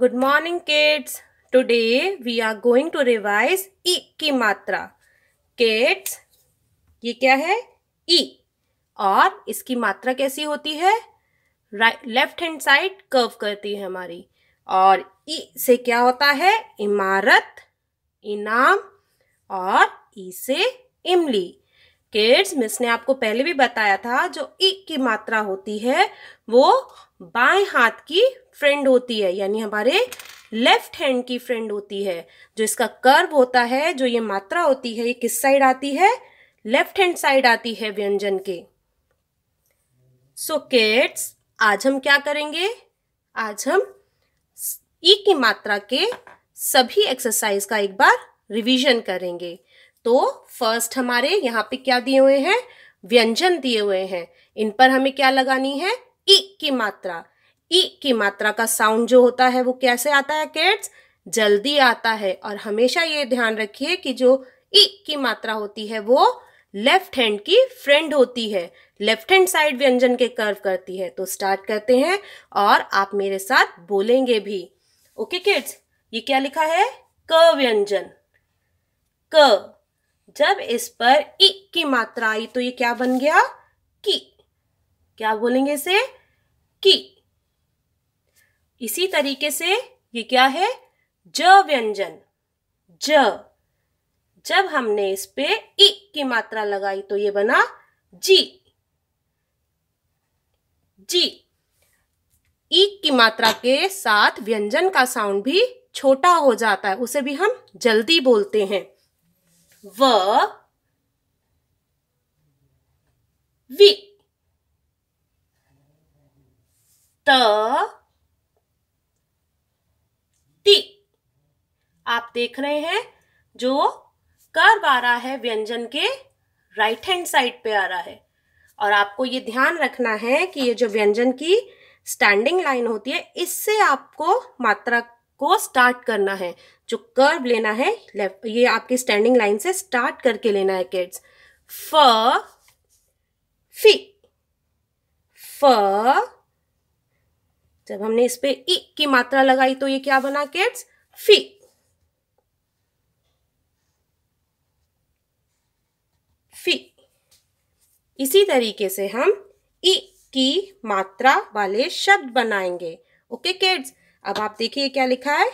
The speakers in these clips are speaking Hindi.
Good morning kids Today we are going to revise ई की मात्रा किड्स ये क्या है ई e. और इसकी मात्रा कैसी होती है right left hand side curve करती है हमारी और ई e से क्या होता है इमारत इनाम और ई e से इमली किड्स मिस ने आपको पहले भी बताया था जो ई की मात्रा होती है वो बाएं हाथ की फ्रेंड होती है यानी हमारे लेफ्ट हैंड की फ्रेंड होती है जो इसका कर्व होता है जो ये मात्रा होती है ये किस साइड आती है लेफ्ट हैंड साइड आती है व्यंजन के सो so, किड्स आज हम क्या करेंगे आज हम ई e की मात्रा के सभी एक्सरसाइज का एक बार रिवीजन करेंगे तो फर्स्ट हमारे यहाँ पे क्या दिए हुए हैं व्यंजन दिए हुए हैं इन पर हमें क्या लगानी है ई की मात्रा ई की मात्रा का साउंड जो होता है वो कैसे आता है किड्स जल्दी आता है और हमेशा ये ध्यान रखिए कि जो ई की मात्रा होती है वो लेफ्ट हैंड की फ्रेंड होती है लेफ्ट हैंड साइड व्यंजन के कर्व करती है तो स्टार्ट करते हैं और आप मेरे साथ बोलेंगे भी ओके okay, किड्स ये क्या लिखा है क व्यंजन क जब इस पर इ की मात्रा आई तो ये क्या बन गया की क्या बोलेंगे इसे की इसी तरीके से ये क्या है ज व्यंजन ज जब हमने इस पे इ की मात्रा लगाई तो ये बना जी जी ई की मात्रा के साथ व्यंजन का साउंड भी छोटा हो जाता है उसे भी हम जल्दी बोलते हैं व वी त ति आप देख रहे हैं जो कर्व आ रहा है व्यंजन के राइट हैंड साइड पे आ रहा है और आपको ये ध्यान रखना है कि ये जो व्यंजन की स्टैंडिंग लाइन होती है इससे आपको मात्रा को स्टार्ट करना है जो कर्व लेना है लेफ्ट ये आपकी स्टैंडिंग लाइन से स्टार्ट करके लेना है किड्स फ फी फ जब हमने इस पे ई की मात्रा लगाई तो ये क्या बना किड्स फी फी इसी तरीके से हम ई की मात्रा वाले शब्द बनाएंगे ओके किड्स अब आप देखिए क्या लिखा है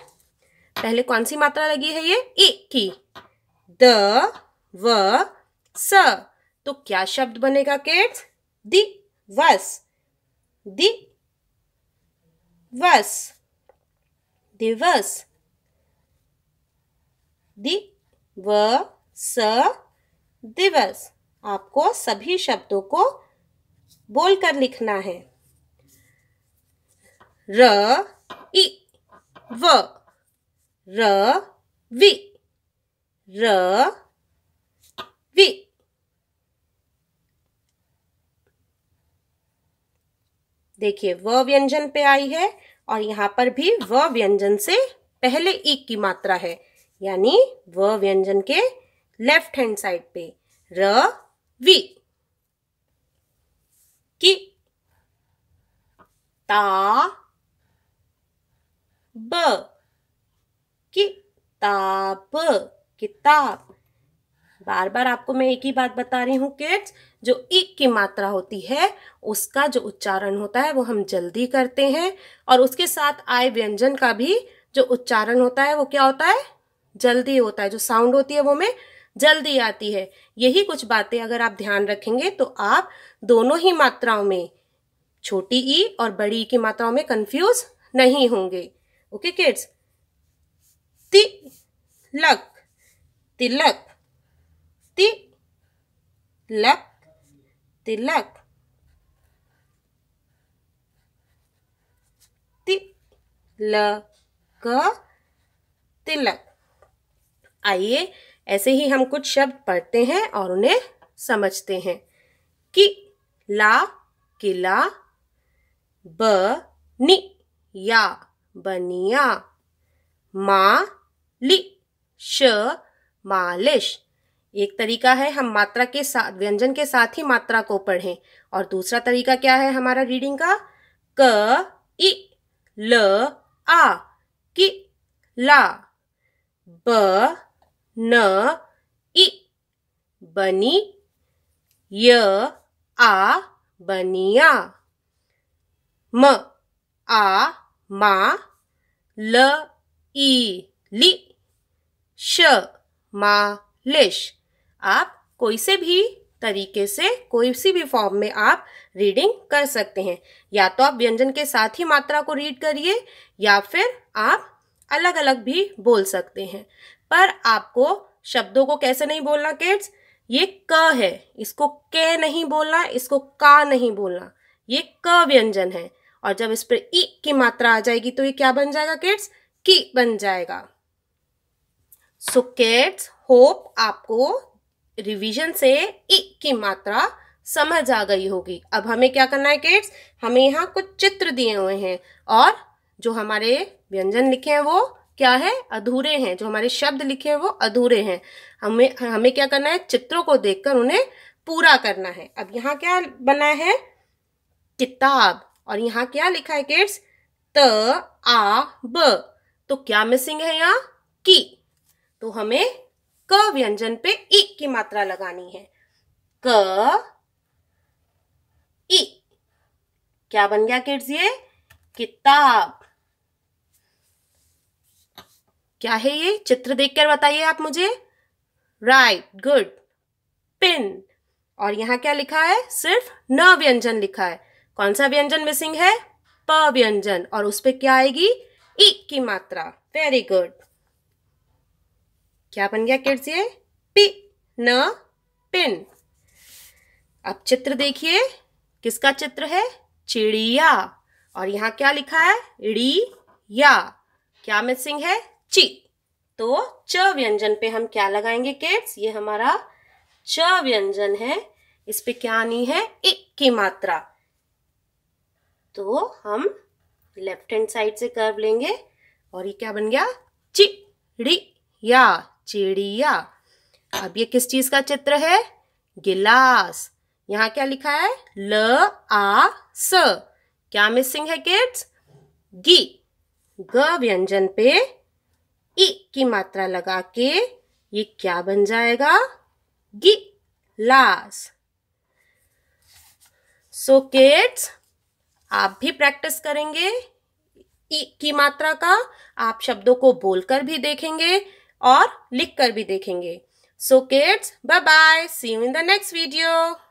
पहले कौन सी मात्रा लगी है ये ई की द व स तो क्या शब्द बनेगा किड्स दि वस दी वर्ष दिवस स दिवस आपको सभी शब्दों को बोलकर लिखना है र इ व र वि र वि देखिए व व्यंजन पे आई है और यहाँ पर भी व व्यंजन से पहले एक की मात्रा है यानी व व्यंजन के लेफ्ट हैंड साइड पे र वी की ता ब किताब किताब बार बार आपको मैं एक ही बात बता रही हूँ किड्स जो एक की मात्रा होती है उसका जो उच्चारण होता है वो हम जल्दी करते हैं और उसके साथ आए व्यंजन का भी जो उच्चारण होता है वो क्या होता है जल्दी होता है जो साउंड होती है वो में जल्दी आती है यही कुछ बातें अगर आप ध्यान रखेंगे तो आप दोनों ही मात्राओं में छोटी ई और बड़ी ई की मात्राओं में कंफ्यूज नहीं होंगे ओके किड्स तिलक तिलक तिलक लक तिलक ति तिलक आइए ऐसे ही हम कुछ शब्द पढ़ते हैं और उन्हें समझते हैं कि ला किला ब नि या बनिया मा ली श मालिश एक तरीका है हम मात्रा के साथ व्यंजन के साथ ही मात्रा को पढ़ें और दूसरा तरीका क्या है हमारा रीडिंग का क इ ल आ कि ला ब न इ बनी य आ बनिया म आ मा ल ई ली श मालिश आप कोई से भी तरीके से कोई सी भी फॉर्म में आप रीडिंग कर सकते हैं या तो आप व्यंजन के साथ ही मात्रा को रीड करिए या फिर आप अलग अलग भी बोल सकते हैं पर आपको शब्दों को कैसे नहीं बोलना किड्स ये क है इसको क नहीं बोलना इसको का नहीं बोलना ये क व्यंजन है और जब इस पर ई की मात्रा आ जाएगी तो ये क्या बन जाएगा किड्स की बन जाएगा सो किड्स होप आपको रिवीजन से ई की मात्रा समझ आ गई होगी अब हमें क्या करना है किड्स हमें यहाँ कुछ चित्र दिए हुए हैं और जो हमारे व्यंजन लिखे हैं वो क्या है अधूरे हैं जो हमारे शब्द लिखे हैं वो अधूरे हैं हमें हमें क्या करना है चित्रों को देखकर उन्हें पूरा करना है अब यहाँ क्या बना है किताब और यहाँ क्या लिखा है किड्स त आ ब तो क्या मिसिंग है यहाँ की तो हमें क व्यंजन पे एक की मात्रा लगानी है क ई क्या बन गया किड्स ये किताब क्या है ये चित्र देखकर बताइए आप मुझे राइट गुड पिन और यहां क्या लिखा है सिर्फ न व्यंजन लिखा है कौन सा व्यंजन मिसिंग है प व्यंजन और उस पर क्या आएगी ई की मात्रा वेरी गुड क्या बन गया किड्स ये पी न पिन अब चित्र देखिए किसका चित्र है चिड़िया और यहां क्या लिखा है डी या क्या मिसिंग है ची तो च व्यंजन पे हम क्या लगाएंगे किड्स ये हमारा च व्यंजन है इस पे क्या आनी है एक की मात्रा तो हम लेफ्ट हैंड साइड से कर्व लेंगे और ये क्या बन गया या चिड़िया अब ये किस चीज का चित्र है गिलास यहाँ क्या लिखा है ल आ स क्या मिसिंग है किड्स गी ग व्यंजन पे ई की मात्रा लगा के ये क्या बन जाएगा गी लास सो किड्स आप भी प्रैक्टिस करेंगे ई की मात्रा का आप शब्दों को बोलकर भी देखेंगे और लिख कर भी देखेंगे so kids bye bye see you in the next video